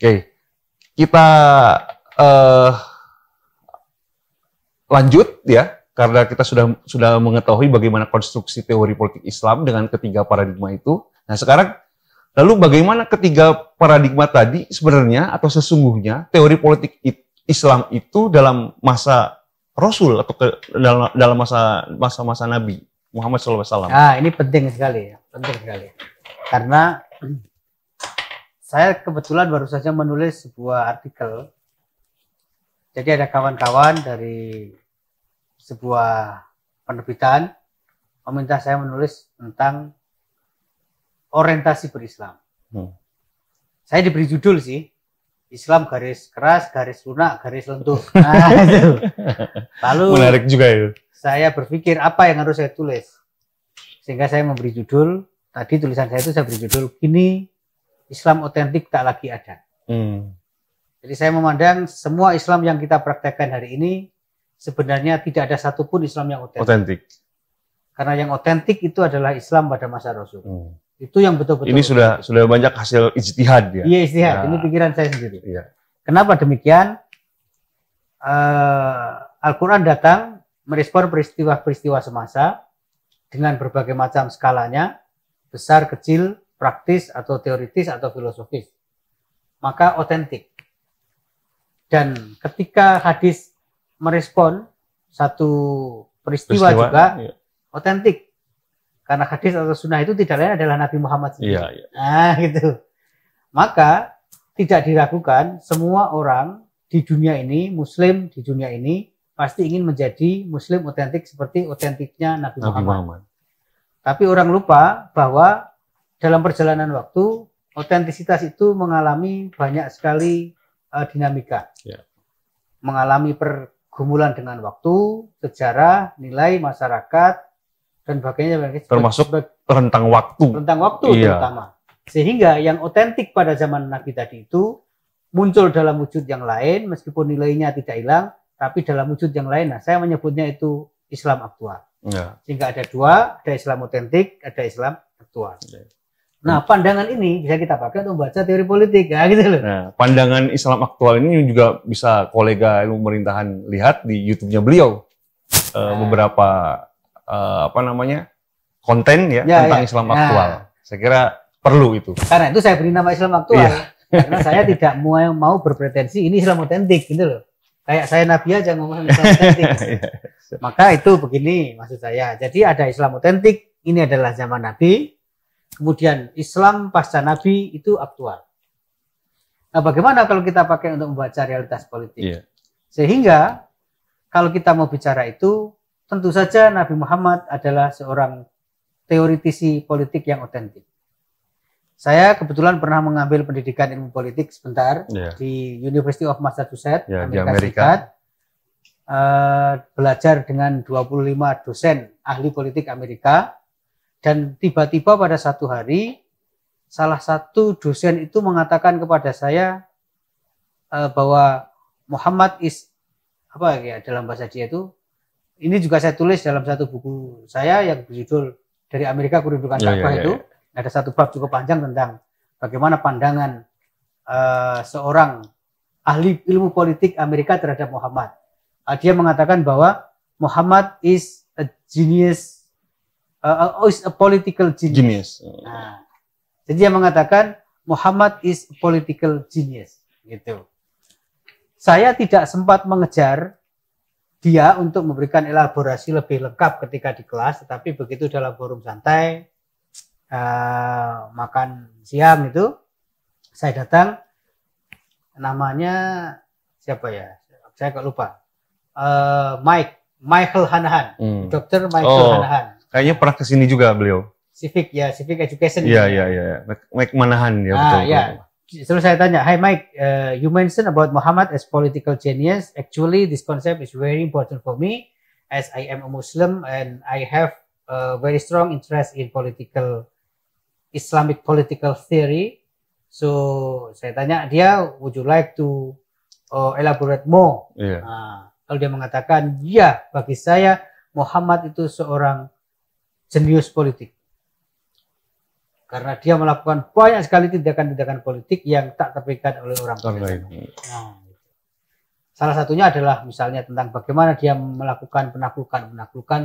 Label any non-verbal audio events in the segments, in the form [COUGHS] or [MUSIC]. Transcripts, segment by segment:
Oke, kita uh, lanjut ya karena kita sudah sudah mengetahui bagaimana konstruksi teori politik Islam dengan ketiga paradigma itu. Nah sekarang lalu bagaimana ketiga paradigma tadi sebenarnya atau sesungguhnya teori politik Islam itu dalam masa Rasul atau ke, dalam dalam masa masa masa Nabi Muhammad SAW. Ah ini penting sekali ya, penting sekali karena saya kebetulan baru saja menulis sebuah artikel. Jadi ada kawan-kawan dari sebuah penerbitan meminta saya menulis tentang orientasi berislam. Hmm. Saya diberi judul sih, Islam garis keras, garis lunak, garis lentur. [LAUGHS] Nah, Lalu menarik juga itu. Saya berpikir apa yang harus saya tulis, sehingga saya memberi judul. Tadi tulisan saya itu saya beri judul ini Islam otentik tak lagi ada. Hmm. Jadi saya memandang semua Islam yang kita praktekkan hari ini sebenarnya tidak ada satupun Islam yang otentik. Karena yang otentik itu adalah Islam pada masa Rasul. Hmm. Itu yang betul-betul. Ini sudah otentik. sudah banyak hasil ijtihad ya. Iya ijtihad. Nah. Ini pikiran saya sendiri. Iya. Kenapa demikian? Uh, Al-Quran datang merespon peristiwa-peristiwa semasa dengan berbagai macam skalanya, besar, kecil, praktis atau teoritis atau filosofis. Maka otentik. Dan ketika hadis merespon satu peristiwa, peristiwa juga iya. otentik. Iya. Karena hadis atau sunnah itu tidak lain adalah Nabi Muhammad sendiri. Iya, iya. Nah, gitu. Maka tidak diragukan semua orang di dunia ini, muslim di dunia ini pasti ingin menjadi muslim otentik seperti otentiknya Nabi, Nabi Muhammad. Muhammad. Tapi orang lupa bahwa dalam perjalanan waktu otentisitas itu mengalami banyak sekali uh, dinamika. Yeah. Mengalami pergumulan dengan waktu, sejarah, nilai masyarakat dan bagainya-bagainya termasuk rentang waktu. Rentang waktu iya. terutama. Sehingga yang otentik pada zaman Nabi tadi itu muncul dalam wujud yang lain meskipun nilainya tidak hilang tapi dalam wujud yang lain. Nah, saya menyebutnya itu Islam aktual. Ya. Sehingga ada dua, ada Islam otentik, ada Islam aktual. Ya. Nah, hmm. pandangan ini bisa kita pakai untuk membaca teori politik, ya gitu loh. Nah, pandangan Islam aktual ini juga bisa kolega ilmu pemerintahan lihat di YouTube-nya beliau nah. uh, beberapa uh, apa namanya konten ya, ya tentang ya. Islam nah. aktual. Saya kira perlu itu. Karena itu saya beri nama Islam aktual. Iya. Karena saya tidak mau mau berpretensi ini Islam otentik gitu loh. Kayak saya Nabi aja ngomong Islam [LAUGHS] otentik. Iya, iya. Maka itu begini maksud saya. Jadi ada Islam otentik, ini adalah zaman Nabi, Kemudian Islam pasca Nabi itu aktual. Nah, bagaimana kalau kita pakai untuk membaca realitas politik? Yeah. Sehingga kalau kita mau bicara itu, tentu saja Nabi Muhammad adalah seorang teoritisi politik yang otentik. Saya kebetulan pernah mengambil pendidikan ilmu politik sebentar yeah. di University of Massachusetts, yeah, Amerika, Amerika Serikat. Uh, belajar dengan 25 dosen ahli politik Amerika dan tiba-tiba pada satu hari, salah satu dosen itu mengatakan kepada saya uh, bahwa Muhammad is apa ya dalam bahasa dia itu ini juga saya tulis dalam satu buku saya yang berjudul dari Amerika Kurindukan Ka'bah ya, ya, ya, itu ya. ada satu bab cukup panjang tentang bagaimana pandangan uh, seorang ahli ilmu politik Amerika terhadap Muhammad. Uh, dia mengatakan bahwa Muhammad is a genius uh, uh oh, is a political genius. genius. Nah, jadi dia mengatakan Muhammad is a political genius. Gitu. Saya tidak sempat mengejar dia untuk memberikan elaborasi lebih lengkap ketika di kelas, tetapi begitu dalam forum santai, uh, makan siang itu, saya datang, namanya siapa ya? Saya kok lupa. Uh, Mike, Michael Hanahan, hmm. Dokter Michael oh. Hanahan Kayaknya pernah ke sini juga beliau. Civic ya, Civic Education. Iya, iya, iya. iya. Mike Manahan ya, ah, betul. Iya. Terus saya tanya, Hai Mike, uh, you mentioned about Muhammad as political genius. Actually, this concept is very important for me as I am a Muslim and I have a very strong interest in political Islamic political theory." So, saya tanya dia, "Would you like to uh, elaborate more?" Yeah. Iya. Nah, kalau dia mengatakan, "Ya, bagi saya Muhammad itu seorang jenius politik. Karena dia melakukan banyak sekali tindakan-tindakan politik yang tak terpikat oleh orang lain. Nah, gitu. salah satunya adalah misalnya tentang bagaimana dia melakukan penaklukan, penaklukan.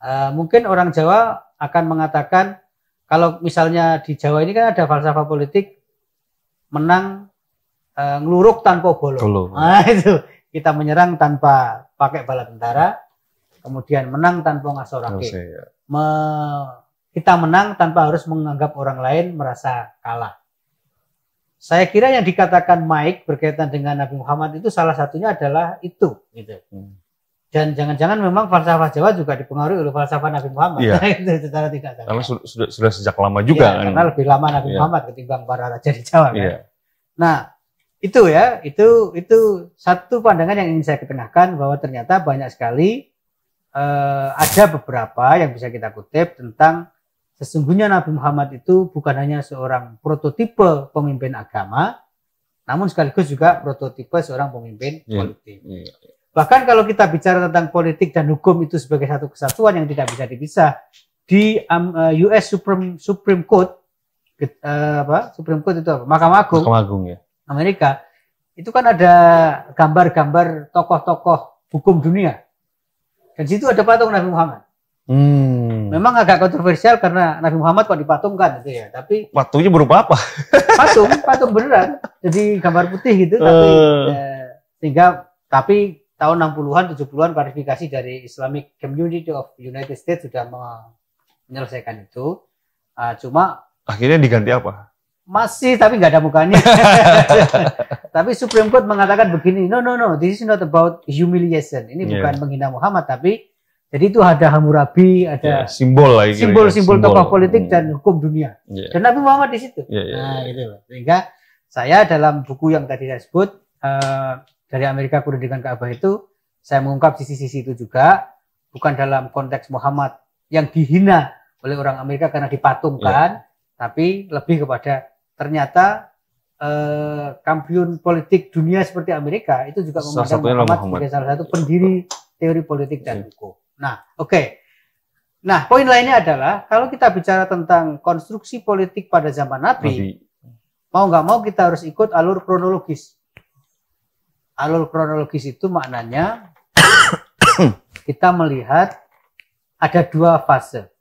Uh, mungkin orang Jawa akan mengatakan kalau misalnya di Jawa ini kan ada falsafah politik menang uh, ngeluruk tanpa bolong. [LAUGHS] Nah, itu kita menyerang tanpa pakai bala tentara, kemudian menang tanpa ngasorake. rakyat me, kita menang tanpa harus menganggap orang lain merasa kalah. Saya kira yang dikatakan Mike berkaitan dengan Nabi Muhammad itu salah satunya adalah itu, gitu. Hmm. Dan jangan-jangan memang falsafah Jawa juga dipengaruhi oleh falsafah Nabi Muhammad. Iya. [LAUGHS] itu secara tidak sadar. Karena sudah, sudah sejak lama juga. Iya, kan. Karena lebih lama Nabi iya. Muhammad ketimbang para raja di Jawa. Kan? Iya. Nah, itu ya, itu itu satu pandangan yang ingin saya ketengahkan bahwa ternyata banyak sekali eh, ada beberapa yang bisa kita kutip tentang sesungguhnya Nabi Muhammad itu bukan hanya seorang prototipe pemimpin agama, namun sekaligus juga prototipe seorang pemimpin yeah. politik. Yeah. Iya. Bahkan kalau kita bicara tentang politik dan hukum itu sebagai satu kesatuan yang tidak bisa dipisah di um, eh, US Supreme Supreme Court uh, apa Supreme Court itu apa Mahkamah Agung, Mahkamah Agung ya. Amerika itu kan ada gambar-gambar tokoh-tokoh hukum dunia dan situ ada patung Nabi Muhammad. Hmm. Memang agak kontroversial karena Nabi Muhammad kok dipatungkan gitu ya, tapi patungnya berupa apa? [LAUGHS] patung, patung beneran. Jadi gambar putih gitu tapi uh. eh, ya, sehingga tapi tahun 60-an 70-an klarifikasi dari Islamic Community of United States sudah menyelesaikan itu. Uh, cuma akhirnya diganti apa? masih tapi nggak ada mukanya. [LAUGHS] tapi Supreme Court mengatakan begini, no no no, this is not about humiliation. Ini yeah. bukan menghina Muhammad tapi jadi itu ada Hammurabi, ada yeah, simbol lagi simbol-simbol tokoh politik hmm. dan hukum dunia. Yeah. Dan Nabi Muhammad di situ. Yeah, yeah, nah, yeah. gitu. Sehingga saya dalam buku yang tadi saya sebut uh, dari Amerika Kuno dengan Ka'bah itu saya mengungkap sisi-sisi itu juga bukan dalam konteks Muhammad yang dihina oleh orang Amerika karena dipatungkan, yeah. tapi lebih kepada ternyata eh, kampiun politik dunia seperti Amerika itu juga memandang Muhammad, Muhammad sebagai salah satu pendiri teori politik dan iya. hukum. Nah, oke. Okay. Nah, poin lainnya adalah kalau kita bicara tentang konstruksi politik pada zaman Nabi, Nabi. mau nggak mau kita harus ikut alur kronologis. Alur kronologis itu maknanya [COUGHS] kita melihat ada dua fase.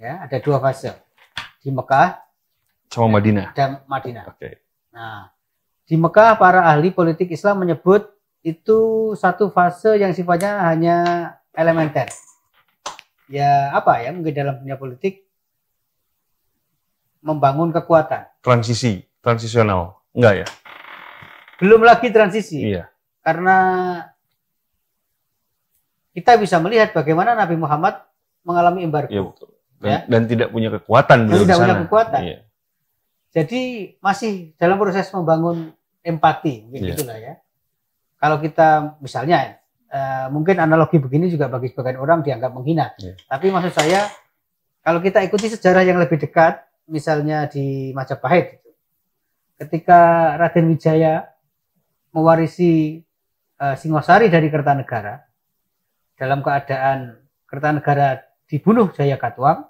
Ya, ada dua fase. Di Mekah sama ya, Madinah. Dan Madinah. Oke. Okay. Nah, di Mekah para ahli politik Islam menyebut itu satu fase yang sifatnya hanya elementer. Ya apa ya mungkin dalam dunia politik membangun kekuatan. Transisi, transisional, enggak ya? Belum lagi transisi. Iya. Karena kita bisa melihat bagaimana Nabi Muhammad mengalami embargo. Iya betul. Ya. Dan, ya? dan tidak punya kekuatan. Dan tidak punya kekuatan. Iya. Jadi masih dalam proses membangun empati, mungkin yeah. gitulah ya. Kalau kita misalnya uh, mungkin analogi begini juga bagi sebagian orang dianggap menghina. Yeah. Tapi maksud saya kalau kita ikuti sejarah yang lebih dekat, misalnya di Majapahit, ketika Raden Wijaya mewarisi uh, Singosari dari Kertanegara dalam keadaan Kertanegara dibunuh Jaya Katwang,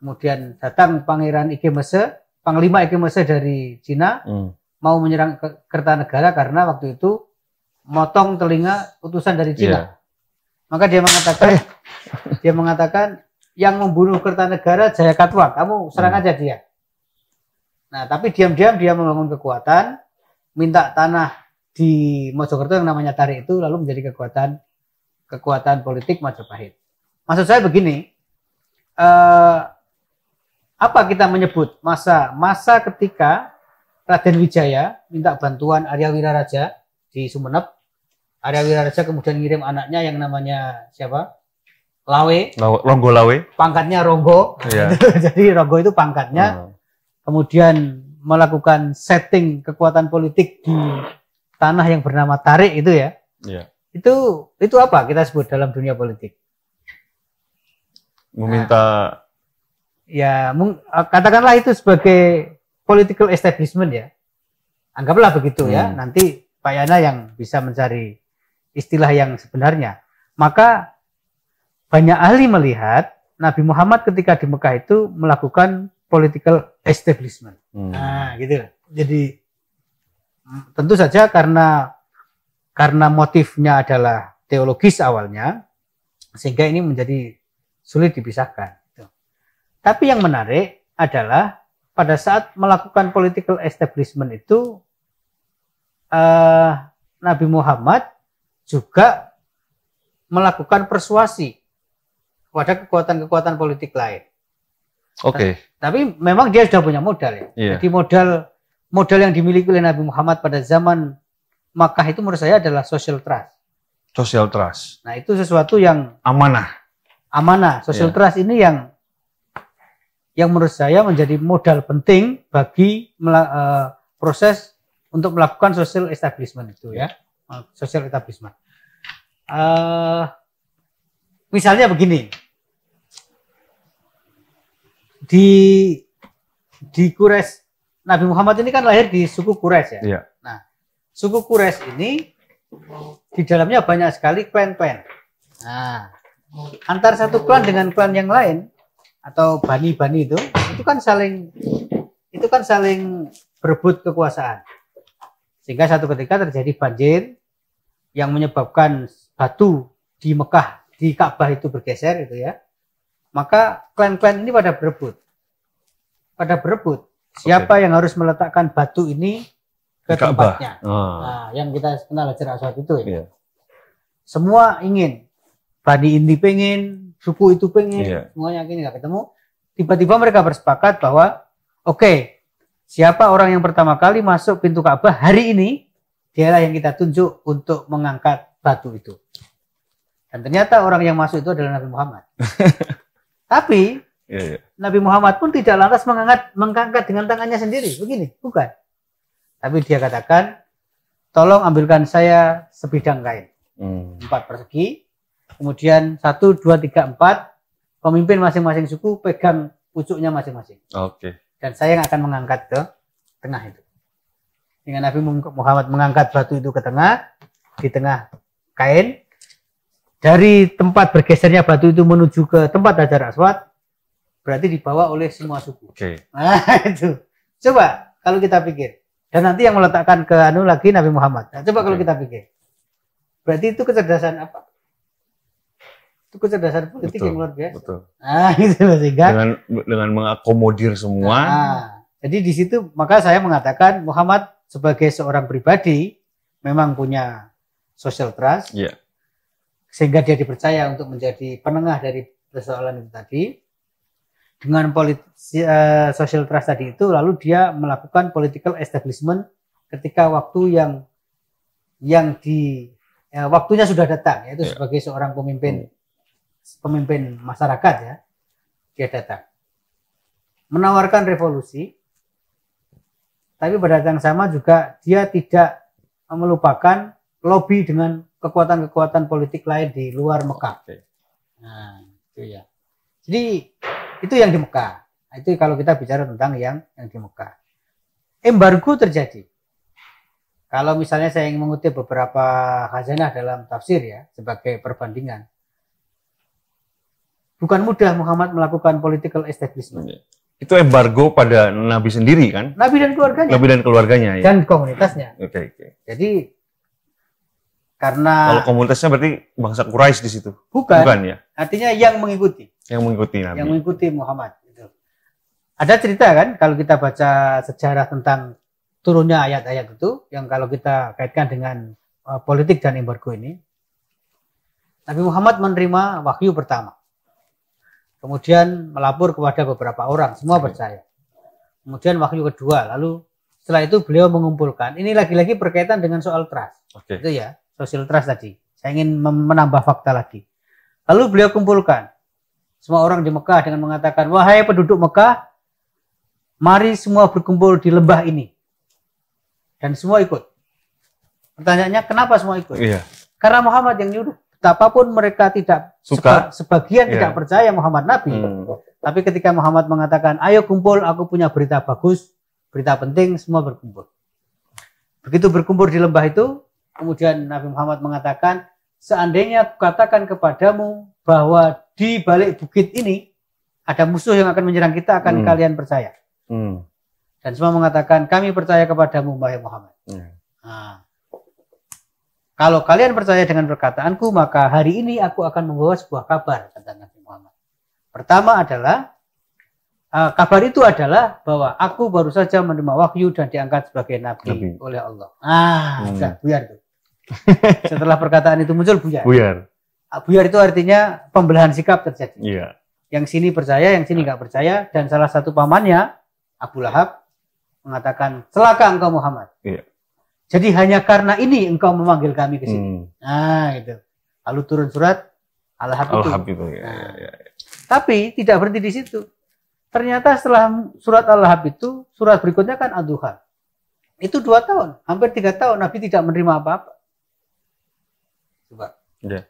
kemudian datang Pangeran Ike Mese Panglima Ekimose dari Cina hmm. mau menyerang Kertanegara karena waktu itu motong telinga utusan dari Cina. Yeah. Maka dia mengatakan eh. [LAUGHS] dia mengatakan yang membunuh Kertanegara Jayakatwa, kamu serang hmm. aja dia. Nah, tapi diam-diam dia membangun kekuatan, minta tanah di Mojokerto yang namanya Tari itu lalu menjadi kekuatan kekuatan politik Majapahit. Maksud saya begini, eh, apa kita menyebut masa? Masa ketika Raden Wijaya minta bantuan Arya Wiraraja di Sumenep Arya Wiraraja kemudian ngirim anaknya yang namanya siapa? Lawe. Ronggo Lawe. Pangkatnya Ronggo. Yeah. [LAUGHS] Jadi Ronggo itu pangkatnya. Hmm. Kemudian melakukan setting kekuatan politik di tanah yang bernama Tarik itu ya. Yeah. Itu itu apa kita sebut dalam dunia politik? Meminta ya eh, katakanlah itu sebagai political establishment ya. Anggaplah begitu ya. hmm. ya. Nanti Pak Yana yang bisa mencari istilah yang sebenarnya. Maka banyak ahli melihat Nabi Muhammad ketika di Mekah itu melakukan political establishment. Hmm. Nah, gitu. Jadi mm, tentu saja karena karena motifnya adalah teologis awalnya sehingga ini menjadi sulit dipisahkan. Tapi yang menarik adalah pada saat melakukan political establishment itu uh, Nabi Muhammad juga melakukan persuasi kepada kekuatan-kekuatan politik lain. Oke. Okay. Nah, tapi memang dia sudah punya modal ya. Yeah. Jadi modal modal yang dimiliki oleh Nabi Muhammad pada zaman Makkah itu menurut saya adalah social trust. Social trust. Nah, itu sesuatu yang amanah. Amanah. Social yeah. trust ini yang yang menurut saya menjadi modal penting bagi uh, proses untuk melakukan social establishment itu ya, ya. E, social establishment. Uh, misalnya begini, di di Kures Nabi Muhammad ini kan lahir di suku Kures ya. ya. Nah, suku Kures ini di dalamnya banyak sekali klan-klan. Nah, antar satu klan dengan klan yang lain atau bani-bani itu itu kan saling itu kan saling berebut kekuasaan sehingga satu ketika terjadi banjir yang menyebabkan batu di Mekah di Ka'bah itu bergeser itu ya maka klan-klan ini pada berebut pada berebut siapa okay. yang harus meletakkan batu ini ke di tempatnya oh. nah, yang kita kenal Hajar saat itu ya yeah. semua ingin Bani Indi pengen suku itu pengen yeah. semuanya gini nggak ketemu tiba-tiba mereka bersepakat bahwa oke okay, siapa orang yang pertama kali masuk pintu Ka'bah hari ini dialah yang kita tunjuk untuk mengangkat batu itu dan ternyata orang yang masuk itu adalah Nabi Muhammad [LAUGHS] tapi yeah, yeah. Nabi Muhammad pun tidak lantas mengangkat mengangkat dengan tangannya sendiri begini bukan tapi dia katakan tolong ambilkan saya sebidang kain hmm. empat persegi Kemudian satu, dua, tiga, empat, pemimpin masing-masing suku pegang pucuknya masing-masing. Oke. Okay. Dan saya yang akan mengangkat ke tengah itu. Dengan Nabi Muhammad mengangkat batu itu ke tengah, di tengah kain. Dari tempat bergesernya batu itu menuju ke tempat Hajar Aswad, berarti dibawa oleh semua suku. Oke. Nah, [LAUGHS] itu. Coba kalau kita pikir. Dan nanti yang meletakkan ke anu lagi Nabi Muhammad. Nah, coba okay. kalau kita pikir. Berarti itu kecerdasan apa? itu kecerdasan politik ya, betul, yang luar biasa. Betul. Nah, [LAUGHS] gitu loh sehingga dengan dengan mengakomodir semua. Nah, jadi di situ maka saya mengatakan Muhammad sebagai seorang pribadi memang punya social trust. Yeah. Sehingga dia dipercaya untuk menjadi penengah dari persoalan itu tadi. Dengan politi, uh, social trust tadi itu lalu dia melakukan political establishment ketika waktu yang yang di ya, waktunya sudah datang yaitu yeah. sebagai seorang pemimpin hmm pemimpin masyarakat ya, dia datang. Menawarkan revolusi, tapi pada yang sama juga dia tidak melupakan lobby dengan kekuatan-kekuatan politik lain di luar Mekah. Nah, itu ya. Jadi itu yang di Mekah. Nah, itu kalau kita bicara tentang yang yang di Mekah. Embargo terjadi. Kalau misalnya saya ingin mengutip beberapa khazanah dalam tafsir ya sebagai perbandingan Bukan mudah Muhammad melakukan political establishment. Iya. Itu embargo pada Nabi sendiri kan? Nabi dan keluarganya. Nabi dan keluarganya ya. Dan komunitasnya. Oke, okay, oke. Okay. Jadi karena Kalau komunitasnya berarti bangsa Quraisy di situ. Bukan. Bukan ya. Artinya yang mengikuti. Yang mengikuti Nabi. Yang mengikuti Muhammad gitu. Ada cerita kan kalau kita baca sejarah tentang turunnya ayat-ayat itu yang kalau kita kaitkan dengan uh, politik dan embargo ini Nabi Muhammad menerima wahyu pertama Kemudian melapor kepada beberapa orang, semua percaya. Kemudian wahyu kedua, lalu setelah itu beliau mengumpulkan. Ini lagi-lagi berkaitan dengan soal trust. Okay. Itu ya, social trust tadi. Saya ingin menambah fakta lagi. Lalu beliau kumpulkan semua orang di Mekah dengan mengatakan, "Wahai penduduk Mekah, mari semua berkumpul di lembah ini." Dan semua ikut. Pertanyaannya, kenapa semua ikut? Iya. Karena Muhammad yang nyuruh. Betapapun mereka tidak suka, seba, sebagian yeah. tidak percaya Muhammad Nabi, hmm. tapi ketika Muhammad mengatakan, "Ayo kumpul, aku punya berita bagus, berita penting, semua berkumpul." Begitu berkumpul di lembah itu, kemudian Nabi Muhammad mengatakan, "Seandainya aku katakan kepadamu bahwa di balik bukit ini ada musuh yang akan menyerang kita, akan hmm. kalian percaya." Hmm. Dan semua mengatakan, "Kami percaya kepadamu, wahai Muhammad." Hmm. Nah, kalau kalian percaya dengan perkataanku, maka hari ini aku akan membawa sebuah kabar, tentang Nabi Muhammad. Pertama adalah, eh, kabar itu adalah bahwa aku baru saja menerima wahyu dan diangkat sebagai Nabi, Nabi. oleh Allah. Ah, hmm. sudah, buyar itu. [LAUGHS] Setelah perkataan itu muncul, buyar. Buyar. Ah, buyar itu artinya pembelahan sikap terjadi. Iya. Yang sini percaya, yang sini nggak percaya. Dan salah satu pamannya, Abu Lahab, mengatakan, celaka engkau Muhammad. Iya. Jadi hanya karena ini engkau memanggil kami ke sini. Hmm. Nah, itu. Lalu turun surat Al-Habib. al Ya, ya, nah. ya, ya. Tapi tidak berhenti di situ. Ternyata setelah surat Al-Habib itu, surat berikutnya kan ad Itu dua tahun, hampir tiga tahun Nabi tidak menerima apa-apa. Coba. Ya.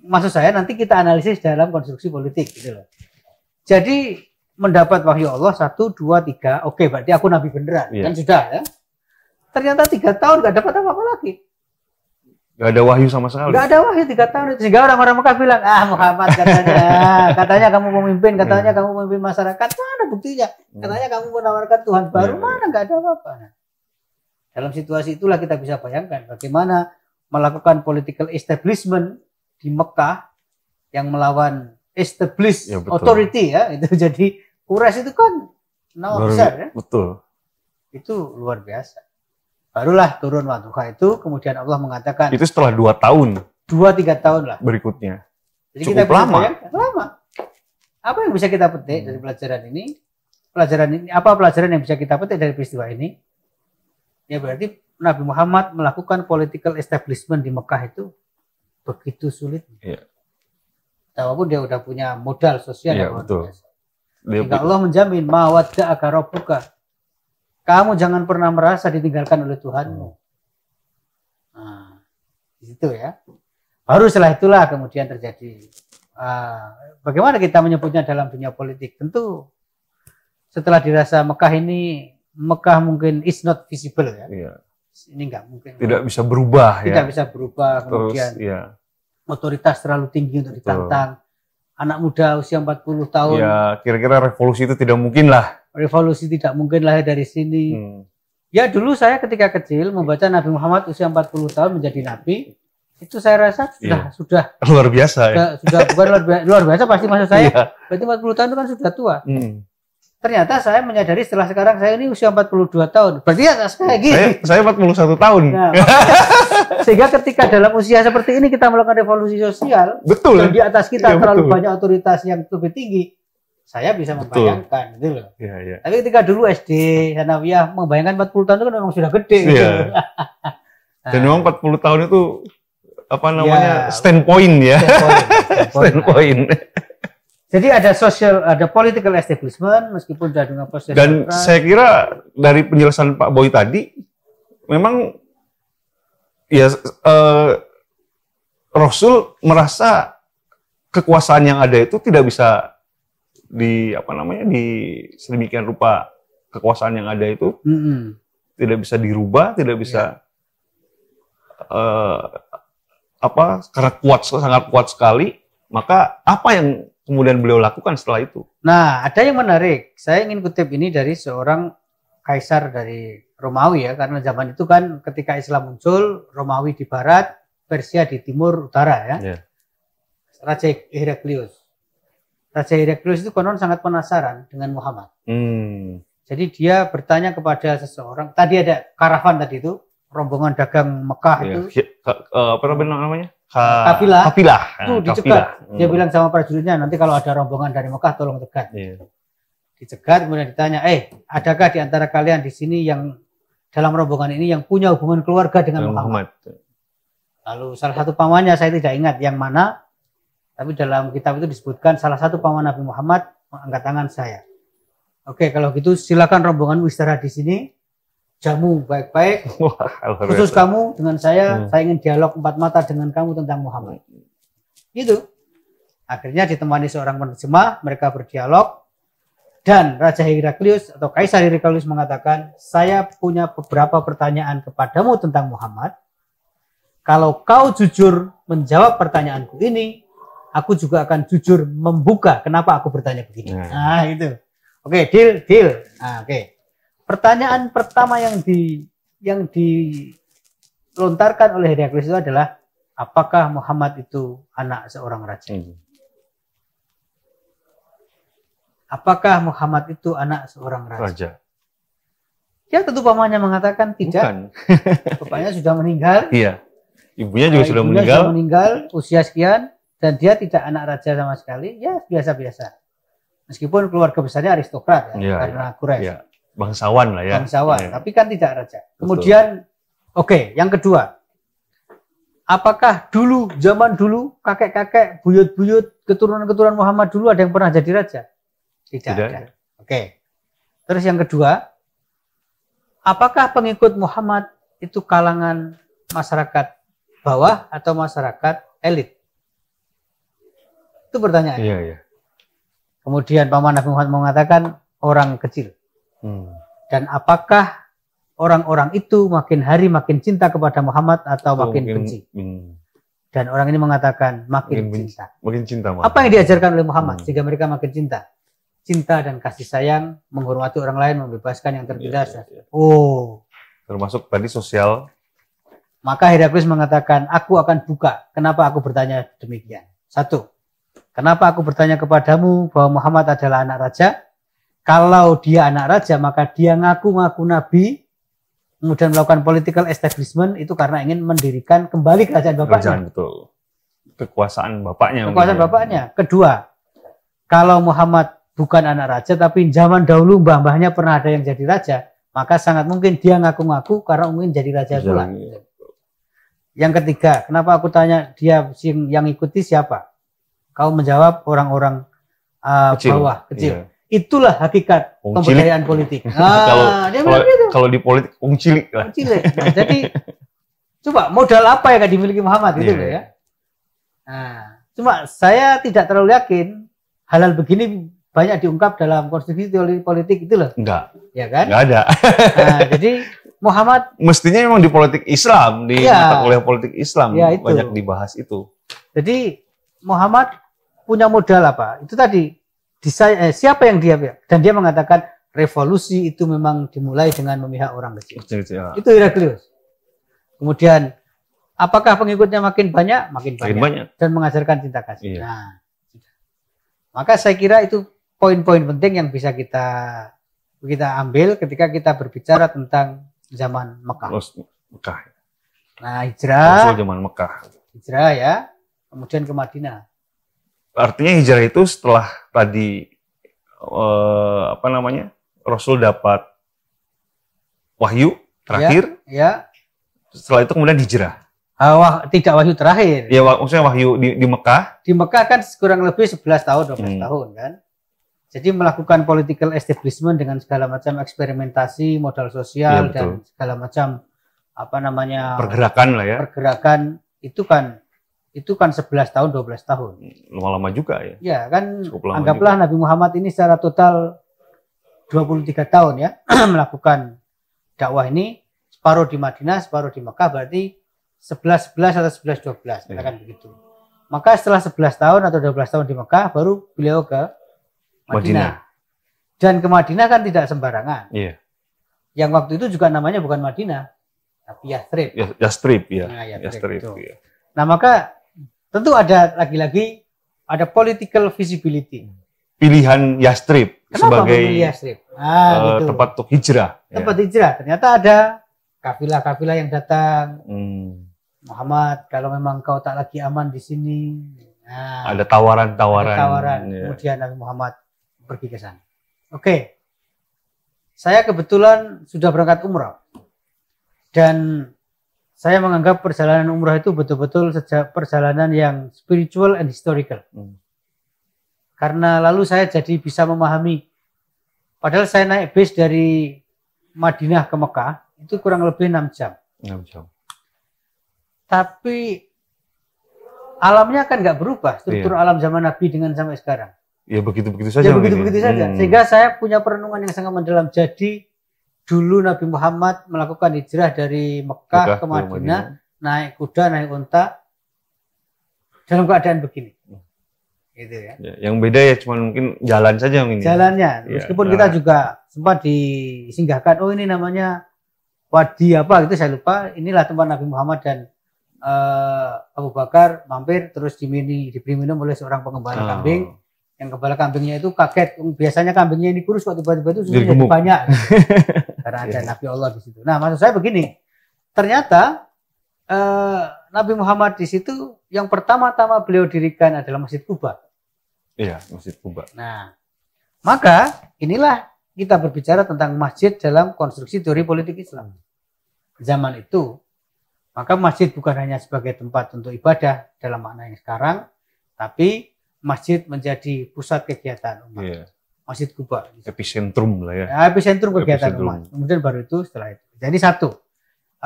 Maksud saya nanti kita analisis dalam konstruksi politik gitu loh. Jadi mendapat wahyu Allah satu dua tiga oke berarti aku nabi beneran ya. kan sudah ya ternyata tiga tahun nggak dapat apa-apa lagi. Gak ada wahyu sama sekali. Gak ada wahyu tiga tahun itu sehingga orang-orang Mekah bilang ah Muhammad katanya, [LAUGHS] katanya kamu memimpin katanya iya. kamu memimpin masyarakat mana buktinya? Hmm. Katanya kamu menawarkan Tuhan baru iya, iya. mana nggak ada apa-apa. Nah, dalam situasi itulah kita bisa bayangkan bagaimana melakukan political establishment di Mekah yang melawan established ya, authority ya itu [LAUGHS] jadi Kures itu kan nama besar ya. Betul. Itu luar biasa barulah turun wadhuha itu kemudian Allah mengatakan itu setelah dua tahun dua tiga tahun lah berikutnya jadi cukup kita lama bayar, lama apa yang bisa kita petik hmm. dari pelajaran ini pelajaran ini apa pelajaran yang bisa kita petik dari peristiwa ini ya berarti Nabi Muhammad melakukan political establishment di Mekah itu begitu sulit yeah. walaupun dia udah punya modal sosial yeah, betul. Dia Allah menjamin mawadda akarobuka kamu jangan pernah merasa ditinggalkan oleh Tuhanmu. Hmm. Nah, itu ya. Baru setelah itulah kemudian terjadi. Uh, bagaimana kita menyebutnya dalam dunia politik? Tentu setelah dirasa Mekah ini Mekah mungkin is not visible ya. Iya. Ini enggak mungkin. Tidak bisa berubah tidak ya. bisa berubah kemudian. Terus, iya. Otoritas terlalu tinggi untuk ditantang anak muda usia 40 tahun. Ya, kira-kira revolusi itu tidak mungkin lah. Revolusi tidak mungkin lahir dari sini. Hmm. Ya, dulu saya ketika kecil membaca Nabi Muhammad usia 40 tahun menjadi nabi, itu saya rasa sudah iya. sudah [LAUGHS] luar biasa ya. Sudah, bukan luar biasa, luar biasa pasti maksud saya. Iya. Berarti Berarti 40 tahun itu kan sudah tua. Hmm. Ternyata saya menyadari setelah sekarang saya ini usia 42 tahun. Berarti ya saya gini. Saya, saya 41 tahun. Nah, [LAUGHS] Sehingga ketika dalam usia seperti ini kita melakukan revolusi sosial, betul. Dan di atas kita ya, terlalu betul. banyak otoritas yang lebih tinggi, saya bisa membayangkan Betul. gitu loh. Ya, ya. Tapi ketika dulu SD, Hanawiyah membayangkan 40 tahun itu kan memang sudah gede Ya. gitu. Iya. Dan nah. memang 40 tahun itu apa namanya? Ya, standpoint ya. Standpoint. [LAUGHS] Stand Jadi ada sosial ada political establishment meskipun dari dengan proses Dan saya kira dari penjelasan Pak Boy tadi memang ya eh, Rasul merasa kekuasaan yang ada itu tidak bisa di apa namanya di sedemikian rupa kekuasaan yang ada itu mm -hmm. tidak bisa dirubah, tidak bisa yeah. Ya. uh, apa karena kuat sangat kuat sekali. Maka apa yang kemudian beliau lakukan setelah itu? Nah, ada yang menarik. Saya ingin kutip ini dari seorang kaisar dari Romawi ya, karena zaman itu kan ketika Islam muncul, Romawi di barat, Persia di timur utara ya. Yeah. Raja Heraklius. Raja Heraklius itu konon sangat penasaran dengan Muhammad. Hmm. Jadi dia bertanya kepada seseorang, tadi ada karavan tadi itu, rombongan dagang Mekah yeah. itu. Uh, apa namanya? Kapilah, ah, Kafilah. Dia hmm. bilang sama prajuritnya, nanti kalau ada rombongan dari Mekah tolong tegat. Yeah dicegat kemudian ditanya, "Eh, adakah di antara kalian di sini yang dalam rombongan ini yang punya hubungan keluarga dengan Muhammad?" Muhammad. Lalu salah satu pamannya saya tidak ingat yang mana, tapi dalam kitab itu disebutkan salah satu paman Nabi Muhammad mengangkat tangan saya. Oke, kalau gitu silakan rombongan istirahat di sini. Jamu baik-baik. [LAUGHS] Khusus kamu dengan saya, hmm. saya ingin dialog empat mata dengan kamu tentang Muhammad. Itu. Akhirnya ditemani seorang penerjemah, mereka berdialog. Dan Raja Heraklius atau Kaisar Heraklius mengatakan, "Saya punya beberapa pertanyaan kepadamu tentang Muhammad. Kalau kau jujur menjawab pertanyaanku ini, aku juga akan jujur membuka kenapa aku bertanya begini." Nah, nah itu. Oke, okay, deal, deal. Nah, oke. Okay. Pertanyaan pertama yang di yang dilontarkan oleh Heraklius itu adalah apakah Muhammad itu anak seorang raja? Hmm. Apakah Muhammad itu anak seorang raja? raja. Ya tentu pamannya mengatakan tidak. [LAUGHS] Bapaknya sudah meninggal. Iya. Ibunya juga sudah meninggal. Sudah meninggal usia sekian dan dia tidak anak raja sama sekali. Ya biasa-biasa. Meskipun keluarga besarnya aristokrat ya, ya karena ya. Quraisy. Ya. Bangsawan lah ya. Bangsawan, ya. tapi kan tidak raja. Kemudian oke, okay, yang kedua. Apakah dulu zaman dulu kakek-kakek, buyut-buyut, keturunan-keturunan Muhammad dulu ada yang pernah jadi raja? Tidak, Tidak. ada. Ya. Oke. Terus yang kedua, apakah pengikut Muhammad itu kalangan masyarakat bawah atau masyarakat elit? Itu pertanyaan. Iya, iya. Kemudian Paman Nabi Muhammad mengatakan orang kecil. Hmm. Dan apakah orang-orang itu makin hari makin cinta kepada Muhammad atau oh, makin benci? Hmm. Dan orang ini mengatakan makin, makin cinta. Makin cinta. Apa yang diajarkan oleh Muhammad hmm. sehingga mereka makin cinta? cinta dan kasih sayang, menghormati orang lain, membebaskan yang tertindas. Yeah, yeah, yeah. Oh. Termasuk tadi sosial. Maka Heraklius mengatakan, aku akan buka. Kenapa aku bertanya demikian? Satu, kenapa aku bertanya kepadamu bahwa Muhammad adalah anak raja? Kalau dia anak raja, maka dia ngaku-ngaku nabi, kemudian melakukan political establishment itu karena ingin mendirikan kembali kerajaan bapaknya. Kerajaan, betul. Kekuasaan bapaknya. Kekuasaan ya. bapaknya. Kedua, kalau Muhammad bukan anak raja tapi zaman dahulu mbah-mbahnya pernah ada yang jadi raja, maka sangat mungkin dia ngaku-ngaku karena mungkin jadi raja pula. Yang ketiga, kenapa aku tanya dia yang ikuti siapa? Kau menjawab orang-orang uh, kecil. bawah kecil. Iya. itulah hakikat pemberdayaan politik. [LAUGHS] Ah, gitu. kalau, di politik ung cilik lah. Ung cilik. Nah, jadi coba modal apa yang dimiliki Muhammad gitu yeah. ya. Nah, cuma saya tidak terlalu yakin halal begini banyak diungkap dalam konstitusi teori politik itu loh. Enggak. Ya kan? Enggak ada. nah, jadi Muhammad mestinya memang di politik Islam, di ya, mata kuliah politik Islam ya itu. banyak dibahas itu. Jadi Muhammad punya modal apa? Itu tadi eh, siapa yang dia dan dia mengatakan revolusi itu memang dimulai dengan memihak orang kecil. Betul, ya. Itu Heraklius. Kemudian apakah pengikutnya makin banyak? Makin, makin banyak. banyak. Dan mengajarkan cinta kasih. Iya. Nah, maka saya kira itu poin-poin penting yang bisa kita kita ambil ketika kita berbicara tentang zaman Mekah. Oh, Mekah. Nah, hijrah. Rasul zaman Mekah. Hijrah ya, kemudian ke Madinah. Artinya hijrah itu setelah tadi eh, apa namanya? Rasul dapat wahyu terakhir. Ya. ya. Setelah itu kemudian hijrah. Uh, tidak wahyu terakhir. Ya, maksudnya wahyu di, di Mekah. Di Mekah kan kurang lebih 11 tahun, 12 hmm. tahun kan. Jadi melakukan political establishment dengan segala macam eksperimentasi modal sosial ya, dan segala macam apa namanya pergerakan lah ya. Pergerakan itu kan itu kan 11 tahun 12 tahun. Lama-lama juga ya. Ya kan anggaplah juga. Nabi Muhammad ini secara total 23 tahun ya [CLEARS THROAT] melakukan dakwah ini separuh di Madinah, separuh di Mekah berarti 11 11 atau 11 12 iya. katakan kan begitu. Maka setelah 11 tahun atau 12 tahun di Mekah baru beliau ke Madinah. Dan ke Madinah kan tidak sembarangan. Iya. Yang waktu itu juga namanya bukan Madinah, tapi Yastrib. Yastrib, ya. Nah, Yastrib, Yastrib iya. Nah, maka tentu ada lagi-lagi ada political visibility. Pilihan Yastrib Kenapa sebagai Yastrib? Nah, uh, eh, gitu. tempat untuk hijrah. Ya. Tempat ya. hijrah. Ternyata ada kafilah-kafilah yang datang. Hmm. Muhammad, kalau memang kau tak lagi aman di sini. Nah, ada tawaran-tawaran. tawaran. Iya. Kemudian Nabi Muhammad pergi ke sana. Oke. Saya kebetulan sudah berangkat umrah. Dan saya menganggap perjalanan umrah itu betul-betul sejak perjalanan yang spiritual and historical. Hmm. Karena lalu saya jadi bisa memahami. Padahal saya naik bis dari Madinah ke Mekah itu kurang lebih 6 jam. 6 jam. Tapi alamnya kan nggak berubah struktur iya. alam zaman Nabi dengan sampai sekarang ya begitu-begitu ya, saja. Ya begitu-begitu saja. Hmm. Sehingga saya punya perenungan yang sangat mendalam. Jadi dulu Nabi Muhammad melakukan hijrah dari Mekah, ke Madinah, naik kuda, naik unta dalam keadaan begini. Ya. Gitu ya. ya yang beda ya cuma mungkin jalan saja yang ini. Jalannya. Ya, Meskipun ya, kita juga sempat disinggahkan, oh ini namanya wadi apa gitu saya lupa. Inilah tempat Nabi Muhammad dan uh, Abu Bakar mampir terus diminum diberi minum oleh seorang pengembara oh. kambing yang kepala kambingnya itu kaget. Biasanya kambingnya ini kurus, waktu tiba-tiba itu sudah jadi banyak. [LAUGHS] Karena ada Nabi Allah di situ. Nah, maksud saya begini, ternyata eh, Nabi Muhammad di situ yang pertama-tama beliau dirikan adalah Masjid Kuba. Iya, Masjid Kuba. Nah, maka inilah kita berbicara tentang masjid dalam konstruksi teori politik Islam. Zaman itu, maka masjid bukan hanya sebagai tempat untuk ibadah dalam makna yang sekarang, tapi masjid menjadi pusat kegiatan umat. Yeah. Masjid Kuba. Gitu. Epicentrum lah ya. Nah, epicentrum kegiatan epicentrum. umat. Kemudian baru itu setelah itu. Jadi satu,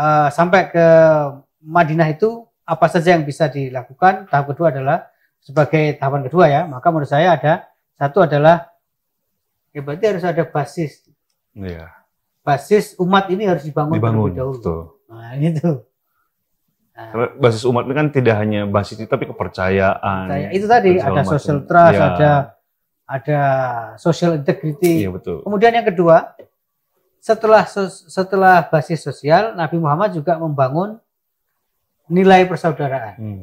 uh, sampai ke Madinah itu apa saja yang bisa dilakukan. Tahap kedua adalah sebagai tahapan kedua ya. Maka menurut saya ada satu adalah ya berarti harus ada basis. Iya. Basis umat ini harus dibangun, dibangun terlebih dahulu. Betul. Nah, itu. Ah. Karena basis umat ini kan tidak hanya basis itu tapi kepercayaan. Itu tadi ada macam. social trust, ya. ada ada social integrity. Ya, betul. Kemudian yang kedua, setelah setelah basis sosial, Nabi Muhammad juga membangun nilai persaudaraan. Hmm.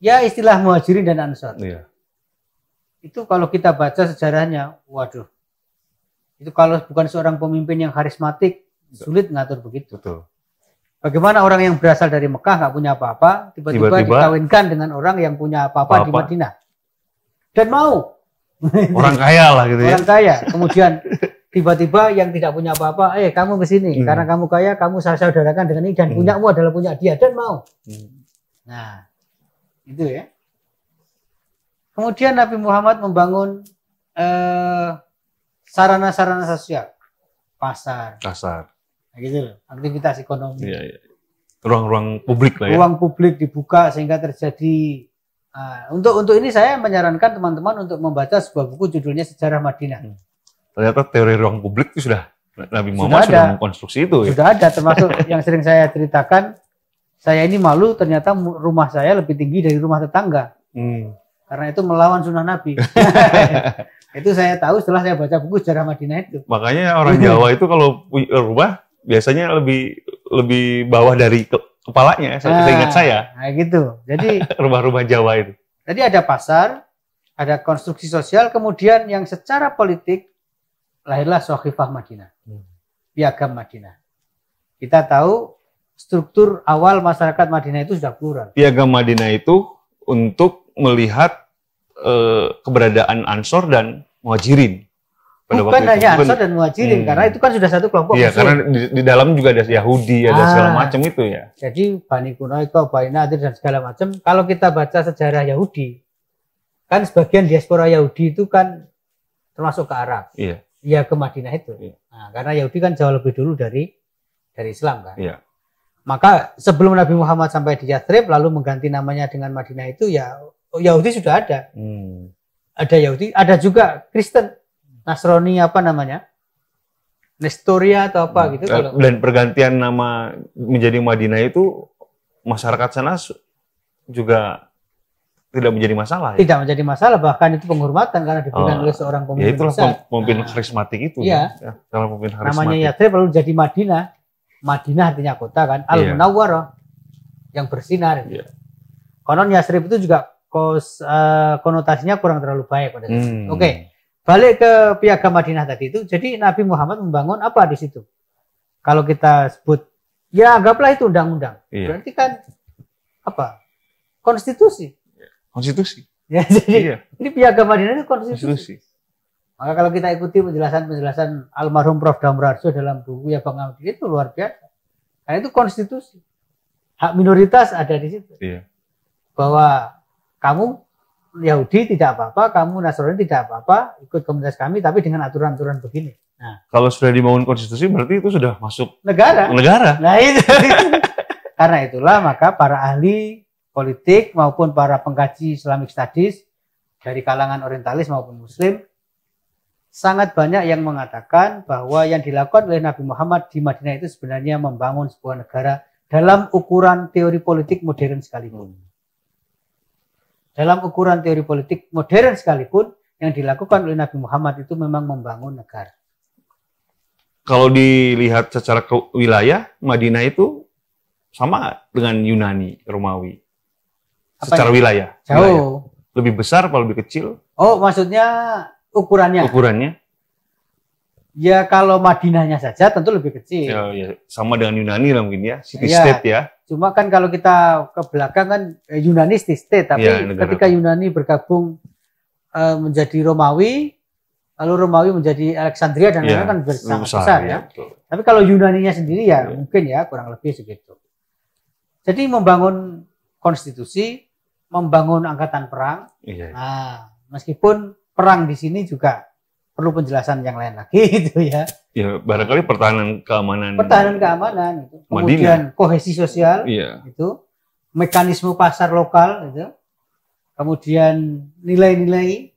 Ya istilah muhajirin dan ansor. Ya. Itu kalau kita baca sejarahnya, waduh. Itu kalau bukan seorang pemimpin yang karismatik, sulit ngatur begitu. Betul. Bagaimana orang yang berasal dari Mekah nggak punya apa-apa, tiba-tiba dikawinkan dengan orang yang punya apa-apa di Madinah. Dan mau. Orang kaya lah gitu ya. Orang kaya. Kemudian tiba-tiba yang tidak punya apa-apa, eh kamu ke sini hmm. karena kamu kaya, kamu saya saudarakan dengan ini dan hmm. punyamu adalah punya dia dan mau. Hmm. Nah, itu ya. Kemudian Nabi Muhammad membangun eh, sarana-sarana eh, sosial, pasar, pasar, Nah, gitu loh, aktivitas ekonomi. Iya, iya. Ruang-ruang publik lah ya. Ruang publik dibuka sehingga terjadi uh, untuk untuk ini saya menyarankan teman-teman untuk membaca sebuah buku judulnya Sejarah Madinah. Hmm. Ternyata teori ruang publik itu sudah Nabi Muhammad sudah, sudah mengkonstruksi itu. Ya? Sudah ada, termasuk [LAUGHS] yang sering saya ceritakan. Saya ini malu, ternyata rumah saya lebih tinggi dari rumah tetangga. Hmm. Karena itu melawan sunnah Nabi. [LAUGHS] itu saya tahu setelah saya baca buku Sejarah Madinah itu. Makanya orang Jawa itu kalau rumah biasanya lebih lebih bawah dari ke kepalanya saya nah, ingat saya nah gitu jadi [LAUGHS] rumah-rumah Jawa itu jadi ada pasar ada konstruksi sosial kemudian yang secara politik lahirlah Sohifah Madinah hmm. piagam Madinah kita tahu struktur awal masyarakat Madinah itu sudah plural piagam Madinah itu untuk melihat eh, keberadaan Ansor dan Muhajirin pada bukan waktu hanya itu. dan Muhajirin hmm. karena itu kan sudah satu kelompok. Iya, karena di, di dalam juga ada Yahudi, ada ah. segala macam itu ya. Jadi Bani Quraisy, Bani Nadir dan segala macam. Kalau kita baca sejarah Yahudi, kan sebagian diaspora Yahudi itu kan termasuk ke Arab. Iya. Iya ke Madinah itu. Iya. Nah, karena Yahudi kan jauh lebih dulu dari dari Islam kan. Iya. Maka sebelum Nabi Muhammad sampai di Yatrib lalu mengganti namanya dengan Madinah itu ya Yahudi sudah ada. Hmm. Ada Yahudi, ada juga Kristen Nasroni apa namanya? Nestoria atau apa hmm. gitu eh, kalau dan pergantian nama menjadi Madinah itu masyarakat sana juga tidak menjadi masalah. Ya? Tidak menjadi masalah bahkan itu penghormatan karena diberikan oh, oleh seorang pemimpin. Ya itulah besar. pemimpin nah, karismatik itu. Iya. Ya, kalau ya, pemimpin karismatik. Namanya Yatrib lalu jadi Madinah. Madinah artinya kota kan, iya. Al Munawwarah yeah. yang bersinar. Yeah. Konon Yasrib itu juga kos, uh, konotasinya kurang terlalu baik pada hmm. Oke. Okay. Balik ke piagam Madinah tadi itu, jadi Nabi Muhammad membangun apa di situ? Kalau kita sebut, ya anggaplah itu undang-undang. Iya. Berarti kan apa? Konstitusi. Konstitusi. Ya, [LAUGHS] jadi iya. ini piagam Madinah itu konstitusi. konstitusi. Maka kalau kita ikuti penjelasan-penjelasan almarhum Prof. Damrarso dalam buku ya Bang Amdi itu luar biasa. Karena itu konstitusi. Hak minoritas ada di situ. Iya. Bahwa kamu Yahudi tidak apa-apa, kamu Nasrani tidak apa-apa, ikut komunitas kami tapi dengan aturan-aturan begini. Nah, kalau sudah dibangun konstitusi berarti itu sudah masuk negara. Negara. Nah, itu. [LAUGHS] Karena itulah maka para ahli politik maupun para pengkaji Islamic Studies dari kalangan orientalis maupun muslim sangat banyak yang mengatakan bahwa yang dilakukan oleh Nabi Muhammad di Madinah itu sebenarnya membangun sebuah negara dalam ukuran teori politik modern sekalipun. Hmm. Dalam ukuran teori politik modern sekalipun, yang dilakukan oleh Nabi Muhammad itu memang membangun negara. Kalau dilihat secara ke wilayah, Madinah itu sama dengan Yunani, Romawi. Apa secara ya? wilayah. Jauh. Wilayah. Lebih besar atau lebih kecil? Oh, maksudnya ukurannya. Ukurannya. Ya kalau Madinahnya saja tentu lebih kecil. Ya, ya. Sama dengan Yunani lah mungkin ya, city ya. state ya. Cuma kan kalau kita ke belakang kan eh, Yunani city state, tapi ya, ketika Yunani bergabung uh, menjadi Romawi, lalu Romawi menjadi Alexandria dan ya, lain-lain ya, kan besar, besar, besar ya. ya. Tapi kalau Yunaninya sendiri ya, ya mungkin ya kurang lebih segitu. Jadi membangun konstitusi, membangun angkatan perang. Ya. Nah, meskipun perang di sini juga perlu penjelasan yang lain lagi [LAUGHS] itu ya. Ya barangkali pertahanan keamanan. Pertahanan keamanan itu. Kemudian Madinah. kohesi sosial iya. itu mekanisme pasar lokal itu. Kemudian nilai-nilai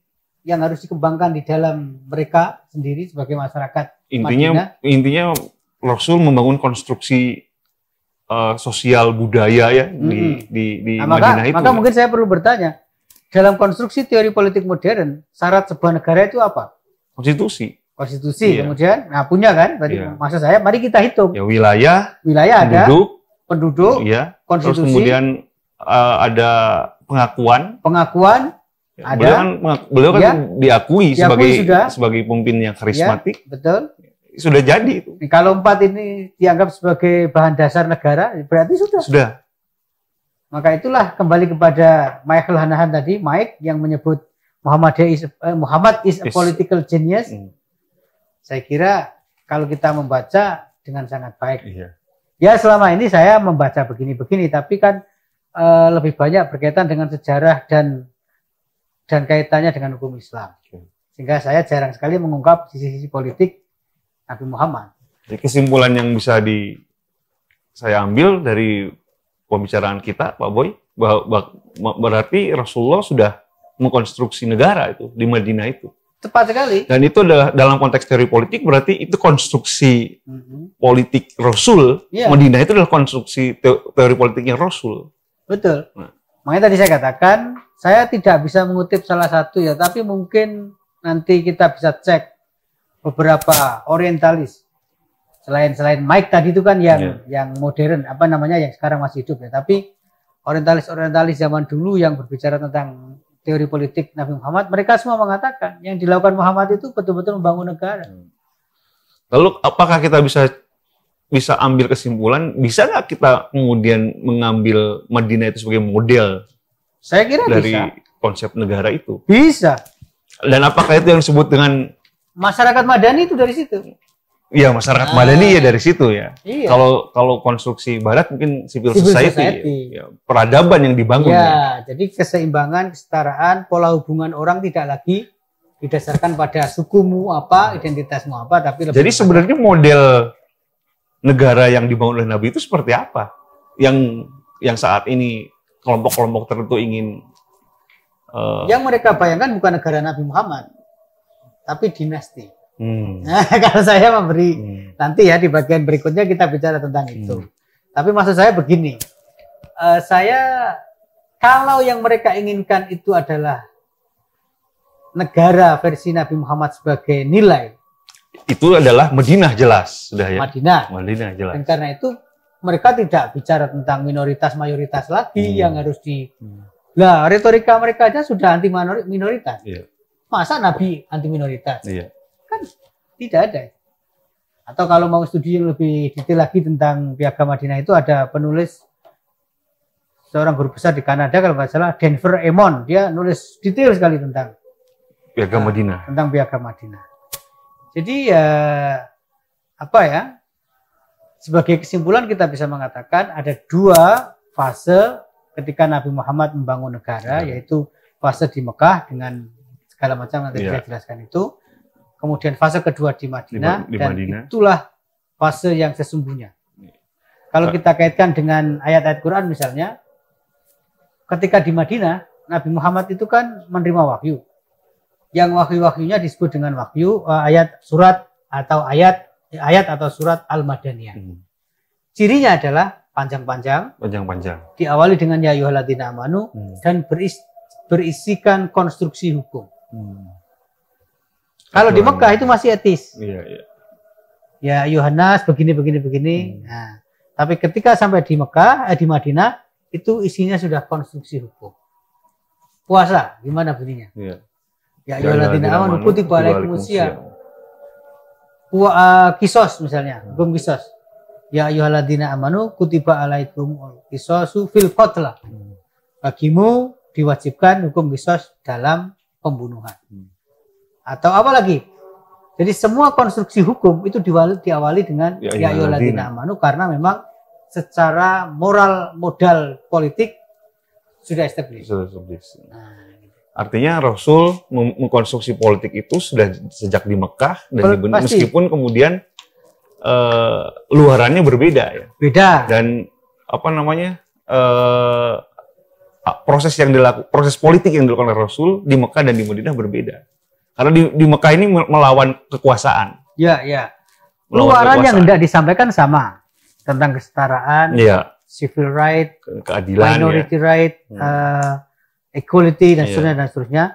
yang harus dikembangkan di dalam mereka sendiri sebagai masyarakat. Intinya Madinah. intinya Rasul membangun konstruksi uh, sosial budaya ya -hmm. di di di nah, Madinah itu. Maka ya. mungkin saya perlu bertanya dalam konstruksi teori politik modern syarat sebuah negara itu apa? konstitusi. Konstitusi, iya. kemudian, nah punya kan? Tadi iya. maksud saya, mari kita hitung. Ya, wilayah, wilayah penduduk, ada, penduduk, iya. konstitusi, terus kemudian uh, ada pengakuan, pengakuan, Ya, ada. Beliau kan, beliau kan iya. diakui, diakui sebagai sudah. sebagai pemimpin yang karismatik. Iya, betul. Ya, sudah jadi itu. Kalau empat ini dianggap sebagai bahan dasar negara, berarti sudah. Sudah. Maka itulah kembali kepada Michael Hanahan tadi, Mike yang menyebut Muhammad is, eh, Muhammad is a political genius. Mm. Saya kira kalau kita membaca dengan sangat baik. Yeah. Ya selama ini saya membaca begini-begini, tapi kan uh, lebih banyak berkaitan dengan sejarah dan dan kaitannya dengan hukum Islam. Okay. Sehingga saya jarang sekali mengungkap sisi-sisi politik Nabi Muhammad. Jadi kesimpulan yang bisa di saya ambil dari pembicaraan kita, Pak Boy, bahwa berarti Rasulullah sudah mengkonstruksi negara itu di Madinah itu. Tepat sekali. Dan itu adalah dalam konteks teori politik berarti itu konstruksi mm -hmm. politik Rasul. Yeah. Madinah itu adalah konstruksi teori politiknya Rasul. Betul. Nah. Makanya tadi saya katakan saya tidak bisa mengutip salah satu ya, tapi mungkin nanti kita bisa cek beberapa orientalis selain selain Mike tadi itu kan yang yeah. yang modern apa namanya yang sekarang masih hidup ya tapi orientalis orientalis zaman dulu yang berbicara tentang teori politik Nabi Muhammad, mereka semua mengatakan yang dilakukan Muhammad itu betul-betul membangun negara. Hmm. Lalu apakah kita bisa bisa ambil kesimpulan, bisa nggak kita kemudian mengambil Madinah itu sebagai model? Saya kira dari bisa. konsep negara itu. Bisa. Dan apakah itu yang disebut dengan masyarakat Madani itu dari situ? Iya masyarakat ya ah. madani ya dari situ ya. Iya. Kalau konstruksi barat mungkin civil, civil society, society. Ya, peradaban yang dibangun. Iya, ya. jadi keseimbangan, kesetaraan, pola hubungan orang tidak lagi didasarkan pada sukumu apa, iya. identitasmu apa, tapi lebih Jadi sebenarnya model negara yang dibangun oleh Nabi itu seperti apa? Yang yang saat ini kelompok-kelompok tertentu ingin uh... yang mereka bayangkan bukan negara Nabi Muhammad, tapi dinasti. Hmm. [LAUGHS] Kalau saya memberi hmm. nanti ya di bagian berikutnya kita bicara tentang hmm. itu. Tapi maksud saya begini, uh, saya kalau yang mereka inginkan itu adalah negara versi Nabi Muhammad sebagai nilai. Itu adalah Madinah jelas sudah ya. Madinah. Madinah jelas. Dan karena itu mereka tidak bicara tentang minoritas mayoritas lagi hmm. yang harus di hmm. retorika mereka aja sudah anti minoritas. Yeah. Masa Nabi anti minoritas? Yeah tidak ada. Atau kalau mau studi yang lebih detail lagi tentang piagam Madinah itu ada penulis seorang guru besar di Kanada kalau nggak salah Denver Emon dia nulis detail sekali tentang piagam Madinah tentang piagam Madinah jadi ya apa ya sebagai kesimpulan kita bisa mengatakan ada dua fase ketika Nabi Muhammad membangun negara ya. yaitu fase di Mekah dengan segala macam nanti ya. saya jelaskan itu kemudian fase kedua di Madinah, di, di dan Madinah. itulah fase yang sesungguhnya. Kalau kita kaitkan dengan ayat-ayat Quran misalnya, ketika di Madinah, Nabi Muhammad itu kan menerima wahyu. Yang wahyu-wahyunya disebut dengan wahyu eh, ayat surat atau ayat ayat atau surat Al-Madaniyah. Hmm. Cirinya adalah panjang-panjang, panjang-panjang. Diawali dengan ya ayyuhalladzina amanu hmm. dan beris, berisikan konstruksi hukum. Hmm. Kalau di Mekah itu masih etis. Iya, iya. Ya Yohanes begini begini begini. Hmm. Nah, tapi ketika sampai di Mekah, eh, di Madinah itu isinya sudah konstruksi hukum. Puasa gimana bunyinya? Iya. Ya, ya ayyuhalladzina ya, amanu kutiba alaikumusiyam. Eh, kisos misalnya, hukum kisos. Ya ayyuhalladzina amanu kutiba alaikum kisosu fil qatla. Hmm. Bagimu diwajibkan hukum kisos dalam pembunuhan. Hmm atau apa lagi? Jadi semua konstruksi hukum itu diawali diawali dengan ya, ya yoladina amanu karena memang secara moral modal politik sudah established. Sudah established. Nah, gitu. Artinya Rasul mengkonstruksi politik itu sudah sejak di Mekah dan di meskipun kemudian uh, luarannya berbeda ya. Beda. Dan apa namanya? Uh, proses yang dilakukan proses politik yang dilakukan Rasul di Mekah dan di Madinah berbeda. Karena di, di Mekah ini melawan kekuasaan. Ya, ya. Luaran yang tidak disampaikan sama tentang kesetaraan, ya. civil right, keadilan, ya. minority ya. right, hmm. uh, equality dan iya. seterusnya dan seterusnya.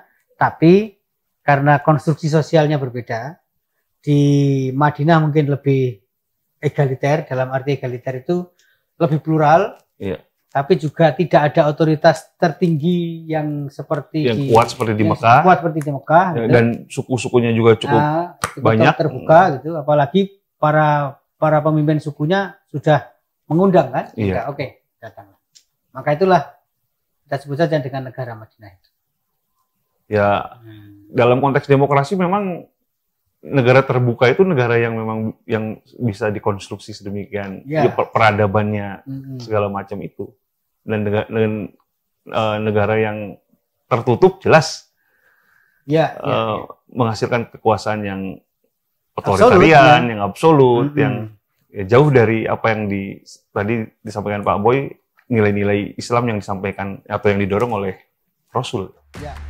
Tapi karena konstruksi sosialnya berbeda, di Madinah mungkin lebih egaliter dalam arti egaliter itu lebih plural. Ya tapi juga tidak ada otoritas tertinggi yang seperti yang di, kuat seperti di Mekah, kuat seperti di Mekah, ya, gitu. dan suku-sukunya juga cukup nah, banyak terbuka hmm. gitu, apalagi para para pemimpin sukunya sudah mengundang kan, iya. oke okay, datanglah. Maka itulah kita sebut saja dengan negara Madinah itu. Ya hmm. dalam konteks demokrasi memang negara terbuka itu negara yang memang yang bisa dikonstruksi sedemikian ya. ya peradabannya peradabannya hmm. segala macam itu dan dengan, dengan uh, negara yang tertutup jelas ya, uh, ya, menghasilkan kekuasaan yang otoritarian, ya. yang absolut, mm -hmm. yang ya, jauh dari apa yang di, tadi disampaikan Pak Boy nilai-nilai Islam yang disampaikan atau yang didorong oleh Rasul. Ya.